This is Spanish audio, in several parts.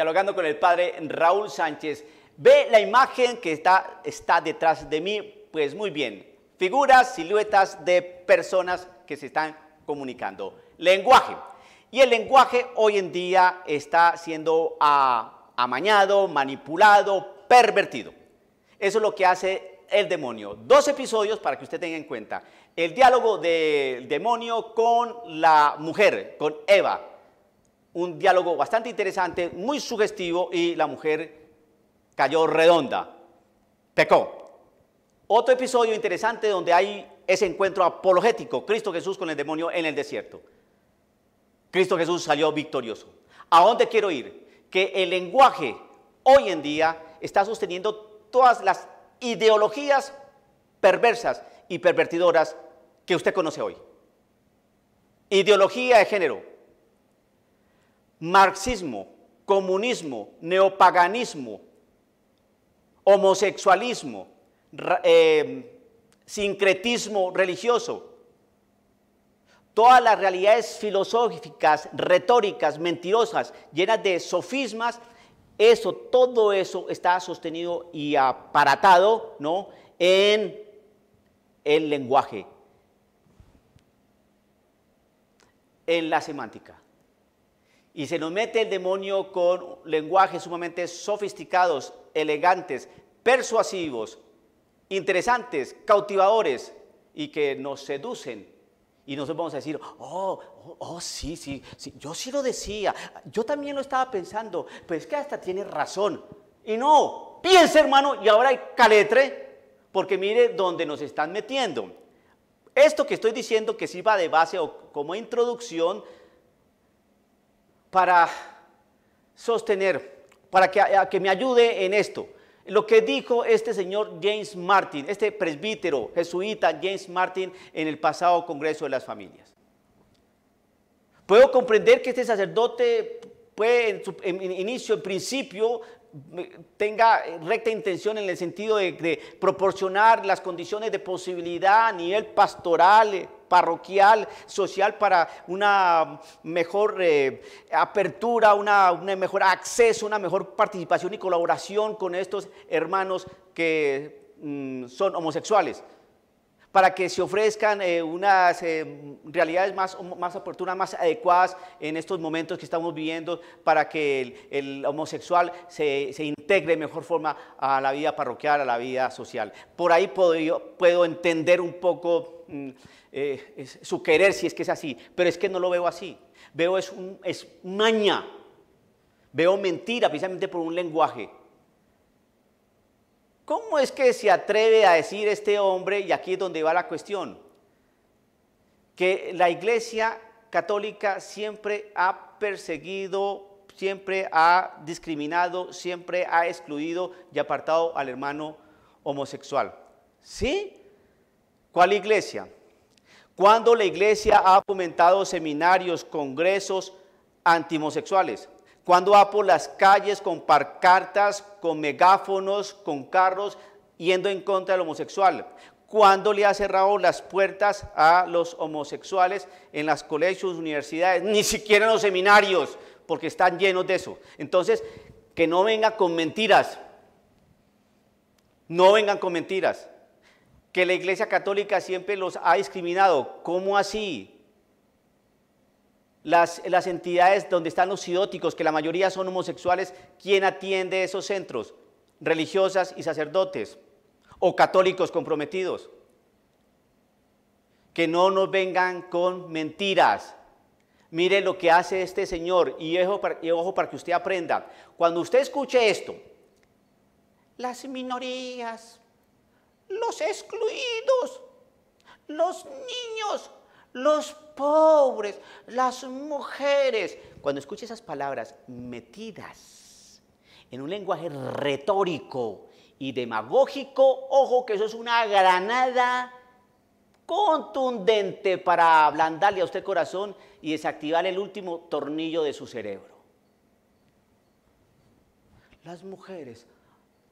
dialogando con el padre Raúl Sánchez. ¿Ve la imagen que está, detrás de mí? Pues muy bien, figuras, siluetas de personas que se están comunicando. Lenguaje. Y el lenguaje hoy en día está siendo amañado, manipulado, pervertido. Eso es lo que hace el demonio. Dos episodios para que usted tenga en cuenta. El diálogo del demonio con la mujer, con Eva un diálogo bastante interesante, muy sugestivo y la mujer cayó redonda, pecó. Otro episodio interesante donde hay ese encuentro apologético, Cristo Jesús con el demonio en el desierto. Cristo Jesús salió victorioso. ¿A dónde quiero ir? Que el lenguaje hoy en día está sosteniendo todas las ideologías perversas y pervertidoras que usted conoce hoy. Ideología de género, marxismo, comunismo, neopaganismo, homosexualismo, eh, sincretismo religioso. Todas las realidades filosóficas, retóricas, mentirosas, llenas de sofismas, eso, todo eso está sostenido y aparatado, ¿no? En el lenguaje, en la semántica. Y se nos mete el demonio con lenguajes sumamente sofisticados, elegantes, persuasivos, interesantes, cautivadores y que nos seducen. Y nosotros vamos a decir, oh, oh, oh, sí, sí, sí, yo sí lo decía, yo también lo estaba pensando, pero es que hasta tiene razón. Y no, piensa hermano, y ahora hay caletre, porque mire dónde nos están metiendo. Esto que estoy diciendo que sirva de base o como introducción para sostener, para que, me ayude en esto. Lo que dijo este señor James Martin, este presbítero jesuita James Martin en el pasado Congreso de las Familias. Puedo comprender que este sacerdote fue en su inicio, en principio, tenga recta intención en el sentido de, proporcionar las condiciones de posibilidad a nivel pastoral, parroquial, social para una mejor eh, apertura, un mejor acceso, una mejor participación y colaboración con estos hermanos que mm, son homosexuales para que se ofrezcan eh, unas eh, realidades más, más oportunas, más adecuadas en estos momentos que estamos viviendo, para que el, homosexual se, integre de mejor forma a la vida parroquial, a la vida social. Por ahí puedo, puedo entender un poco mm, eh, su querer, si es que es así, pero es que no lo veo así. Veo es, un, es maña, veo mentira precisamente por un lenguaje ¿Cómo es que se atreve a decir este hombre, y aquí es donde va la cuestión, que la iglesia católica siempre ha perseguido, siempre ha discriminado, siempre ha excluido y apartado al hermano homosexual? ¿Sí? ¿Cuál iglesia? ¿Cuándo la iglesia ha fomentado seminarios, congresos antihomosexuales. ¿Cuándo va por las calles con parcartas, con megáfonos, con carros, yendo en contra del homosexual. Cuando le ha cerrado las puertas a los homosexuales en las colegios, universidades, ni siquiera en los seminarios, porque están llenos de eso. Entonces, que no venga con mentiras. No vengan con mentiras. Que la Iglesia Católica siempre los ha discriminado. ¿Cómo así? Las, entidades donde están los idóticos, que la mayoría son homosexuales, ¿quién atiende esos centros? Religiosas y sacerdotes o católicos comprometidos. Que no nos vengan con mentiras. Mire lo que hace este señor y ojo, para, ojo para que usted aprenda. Cuando usted escuche esto, las minorías, los excluidos, los niños, los pobres, las mujeres. Cuando escuche esas palabras metidas en un lenguaje retórico y demagógico, ojo que eso es una granada contundente para ablandarle a usted corazón y desactivar el último tornillo de su cerebro. Las mujeres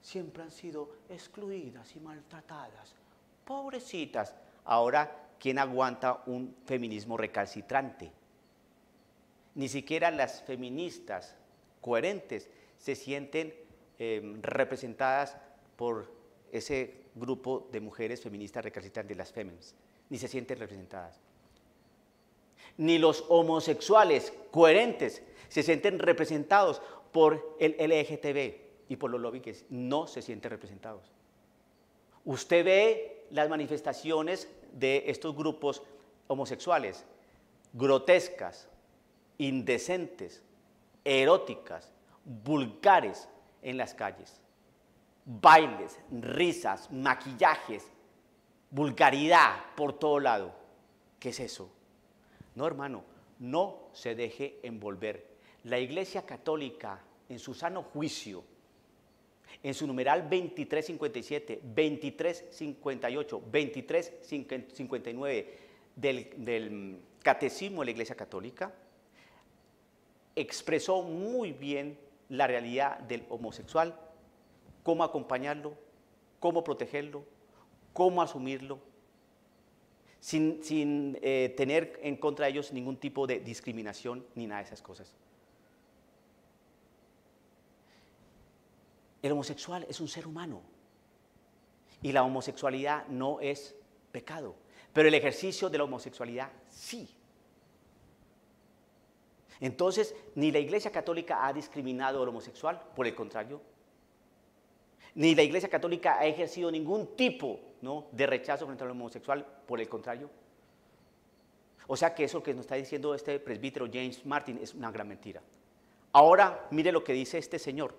siempre han sido excluidas y maltratadas, pobrecitas. Ahora ¿quién aguanta un feminismo recalcitrante? Ni siquiera las feministas coherentes se sienten em, representadas por ese grupo de mujeres feministas recalcitrantes, las femens, ni se sienten representadas. Ni los homosexuales coherentes se sienten representados por el LGTB y por los lobbies, no se sienten representados. Usted ve las manifestaciones de estos grupos homosexuales, grotescas, indecentes, eróticas, vulgares en las calles. Bailes, risas, maquillajes, vulgaridad por todo lado. ¿Qué es eso? No, hermano, no se deje envolver. La Iglesia Católica, en su sano juicio, en su numeral 2357, 2358, 2359 del, del Catecismo de la Iglesia Católica, expresó muy bien la realidad del homosexual, cómo acompañarlo, cómo protegerlo, cómo asumirlo, sin, eh, tener en contra de ellos ningún tipo de discriminación ni nada de esas cosas. El homosexual es un ser humano y la homosexualidad no es pecado, pero el ejercicio de la homosexualidad sí. Entonces, ni la Iglesia Católica ha discriminado al homosexual, por el contrario, ni la Iglesia Católica ha ejercido ningún tipo de rechazo frente al homosexual, por el contrario. O sea que eso que nos está diciendo este presbítero James Martin es una gran mentira. Ahora mire lo que dice este señor,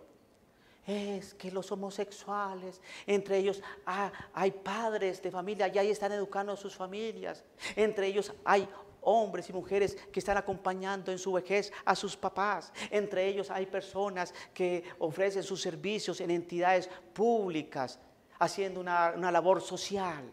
es que los homosexuales, entre ellos ah, hay padres de familia y ahí están educando a sus familias, entre ellos hay hombres y mujeres que están acompañando en su vejez a sus papás. Entre ellos hay personas que ofrecen sus servicios en entidades públicas, haciendo una, una, labor social.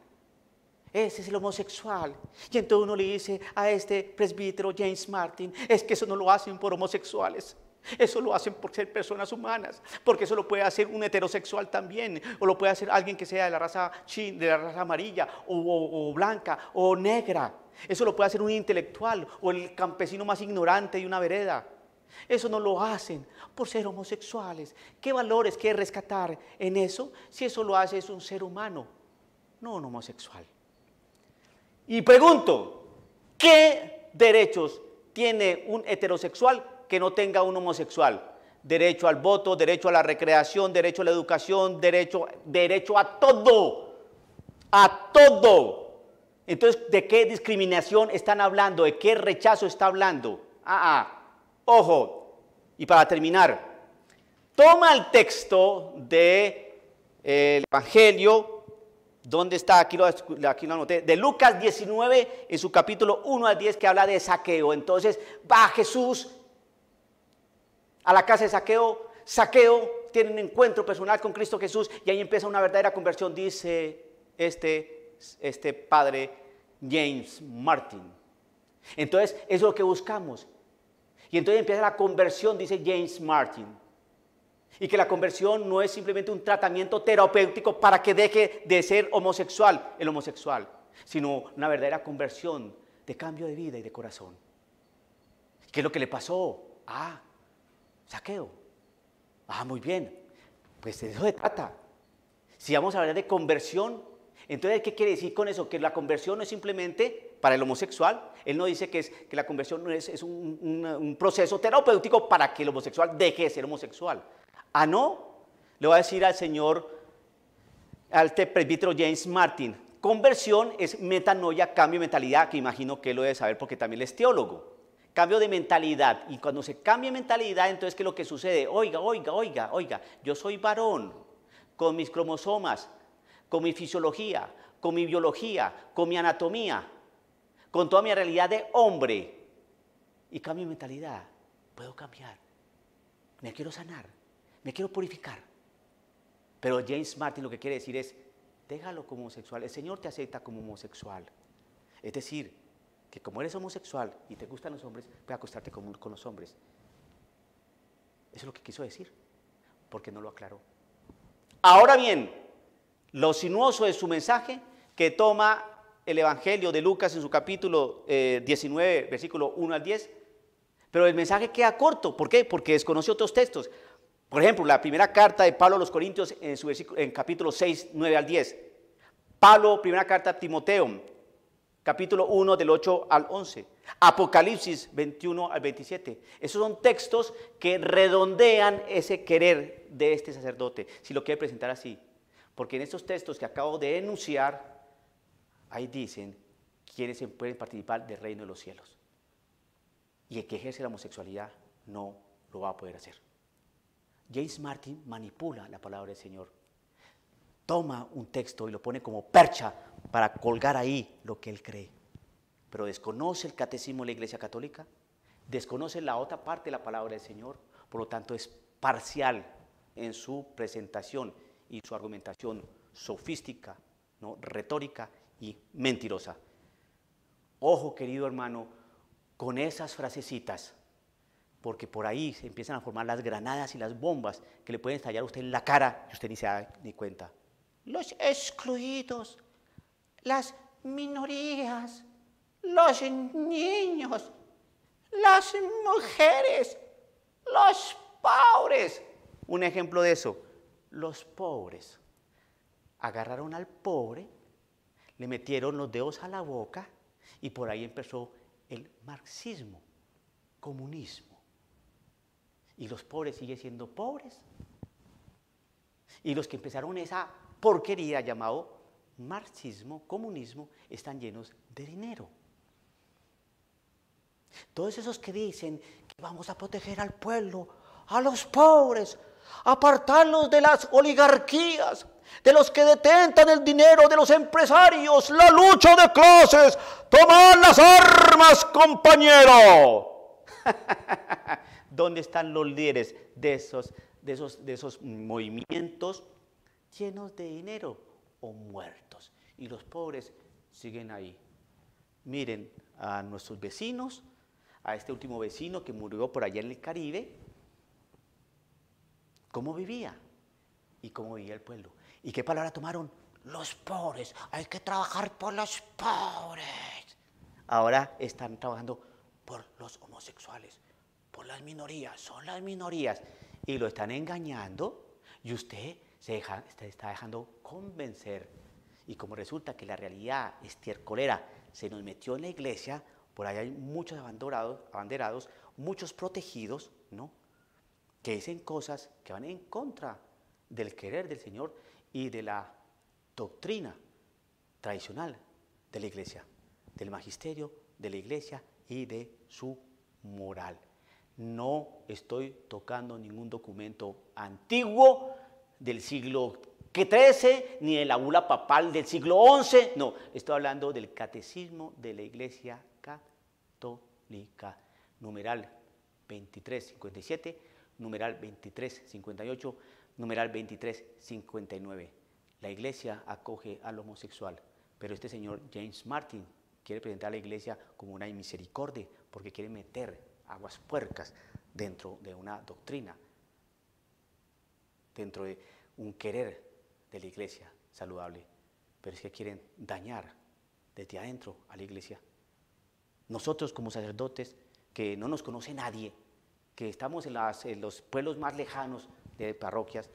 Ese es el homosexual. Y entonces uno le dice a este presbítero James Martin, es que eso no lo hacen por homosexuales. Eso lo hacen por ser personas humanas, porque eso lo puede hacer un heterosexual también, o lo puede hacer alguien que sea de la raza chin, de la raza amarilla, o, blanca, o negra. Eso lo puede hacer un intelectual o el campesino más ignorante de una vereda. Eso no lo hacen por ser homosexuales. ¿Qué valores quiere rescatar en eso si eso lo hace es un ser humano, no un homosexual? Y pregunto, ¿qué derechos tiene un heterosexual que no tenga un homosexual. Derecho al voto, derecho a la recreación, derecho a la educación, derecho, derecho a todo. A todo. Entonces, ¿de qué discriminación están hablando? ¿De qué rechazo está hablando? Ah, ah. Ojo. Y para terminar, toma el texto del de, eh, Evangelio ¿Dónde está? Aquí lo, aquí lo, anoté. De Lucas 19, en su capítulo 1 al 10, que habla de saqueo. Entonces va Jesús a la casa de saqueo, saqueo, tiene un encuentro personal con Cristo Jesús y ahí empieza una verdadera conversión, dice este, este padre James Martin. Entonces, eso es lo que buscamos. Y entonces empieza la conversión, dice James Martin. Y que la conversión no es simplemente un tratamiento terapéutico para que deje de ser homosexual el homosexual, sino una verdadera conversión de cambio de vida y de corazón. ¿Qué es lo que le pasó? Ah, Saqueo. Ah, muy bien. Pues de eso se trata. Si vamos a hablar de conversión, entonces, ¿qué quiere decir con eso? Que la conversión no es simplemente para el homosexual. Él no dice que, la conversión es, un, proceso terapéutico para que el homosexual deje de ser homosexual. Ah, no. Le voy a decir al señor, al presbítero James Martin, conversión es metanoia, cambio de mentalidad, que imagino que él lo debe saber porque también es teólogo. Cambio de mentalidad. Y cuando se cambia mentalidad, entonces, ¿qué es lo que sucede? Oiga, oiga, oiga, oiga, yo soy varón, con mis cromosomas, con mi fisiología, con mi biología, con mi anatomía, con toda mi realidad de hombre. Y cambio de mentalidad. Puedo cambiar. Me quiero sanar. Me quiero purificar. Pero James Martin lo que quiere decir es, déjalo como homosexual. El Señor te acepta como homosexual. Es decir, que como eres homosexual y te gustan los hombres, voy a acostarte con, los hombres. Eso es lo que quiso decir, porque no lo aclaró. Ahora bien, lo sinuoso es su mensaje que toma el Evangelio de Lucas en su capítulo 19, eh, versículo 1 al 10, pero el mensaje queda corto. ¿Por qué? Porque desconoce otros textos. Por ejemplo, la primera carta de Pablo a los Corintios en, su en capítulo 6, 9 al 10. Pablo, primera carta a Timoteo, capítulo 1 del 8 al 11, Apocalipsis 21 al 27. Esos son textos que redondean ese querer de este sacerdote, si lo quiere presentar así. Porque en estos textos que acabo de enunciar, ahí dicen quienes pueden participar del reino de los cielos. Y el que ejerce la homosexualidad no lo va a poder hacer. James Martin manipula la palabra del Señor. Toma un texto y lo pone como percha para colgar ahí lo que él cree. Pero desconoce el catecismo de la Iglesia Católica, desconoce la otra parte de la palabra del Señor, por lo tanto es parcial en su presentación y su argumentación sofística, ¿no? retórica y mentirosa. Ojo, querido hermano, con esas frasecitas, porque por ahí se empiezan a formar las granadas y las bombas que le pueden estallar a usted en la cara y usted ni se da ni cuenta. Los excluidos, las minorías, los niños, las mujeres, los pobres. Un ejemplo de eso, los pobres. Agarraron al pobre, le metieron los dedos a la boca y por ahí empezó el marxismo, comunismo. Y los pobres siguen siendo pobres. Y los que empezaron esa porquería llamado marxismo, comunismo, están llenos de dinero. Todos esos que dicen que vamos a proteger al pueblo, a los pobres, apartarlos de las oligarquías, de los que detentan el dinero, de los empresarios, la lucha de clases, tomar las armas, compañero. ¿Dónde están los líderes de esos, de de esos movimientos llenos de dinero? o muertos. Y los pobres siguen ahí. Miren a nuestros vecinos, a este último vecino que murió por allá en el Caribe, cómo vivía y cómo vivía el pueblo. ¿Y qué palabra tomaron? Los pobres, hay que trabajar por los pobres. Ahora están trabajando por los homosexuales, por las minorías, son las minorías. Y lo están engañando y usted se está, dejando convencer. Y como resulta que la realidad estiercolera se nos metió en la iglesia, por ahí hay muchos abanderados, abanderados muchos protegidos, ¿no? Que dicen cosas que van en contra del querer del Señor y de la doctrina tradicional de la iglesia, del magisterio de la iglesia y de su moral. No estoy tocando ningún documento antiguo, del siglo XIII ni de la bula papal del siglo XI, no, estoy hablando del catecismo de la Iglesia Católica, numeral 2357, numeral 2358, numeral 2359. La Iglesia acoge al homosexual, pero este señor James Martin quiere presentar a la Iglesia como una misericordia, porque quiere meter aguas puercas dentro de una doctrina dentro de un querer de la iglesia saludable, pero es que quieren dañar desde adentro a la iglesia. Nosotros como sacerdotes, que no nos conoce nadie, que estamos en, los pueblos más lejanos de parroquias,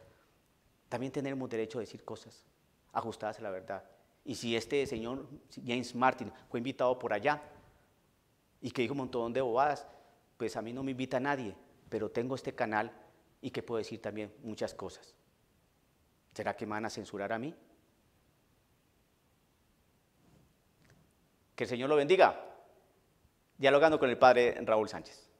también tenemos derecho a decir cosas ajustadas a la verdad. Y si este señor James Martin fue invitado por allá y que dijo un montón de bobadas, pues a mí no me invita nadie, pero tengo este canal y que puedo decir también muchas cosas. ¿Será que me van a censurar a mí? Que el Señor lo bendiga. Dialogando con el Padre Raúl Sánchez.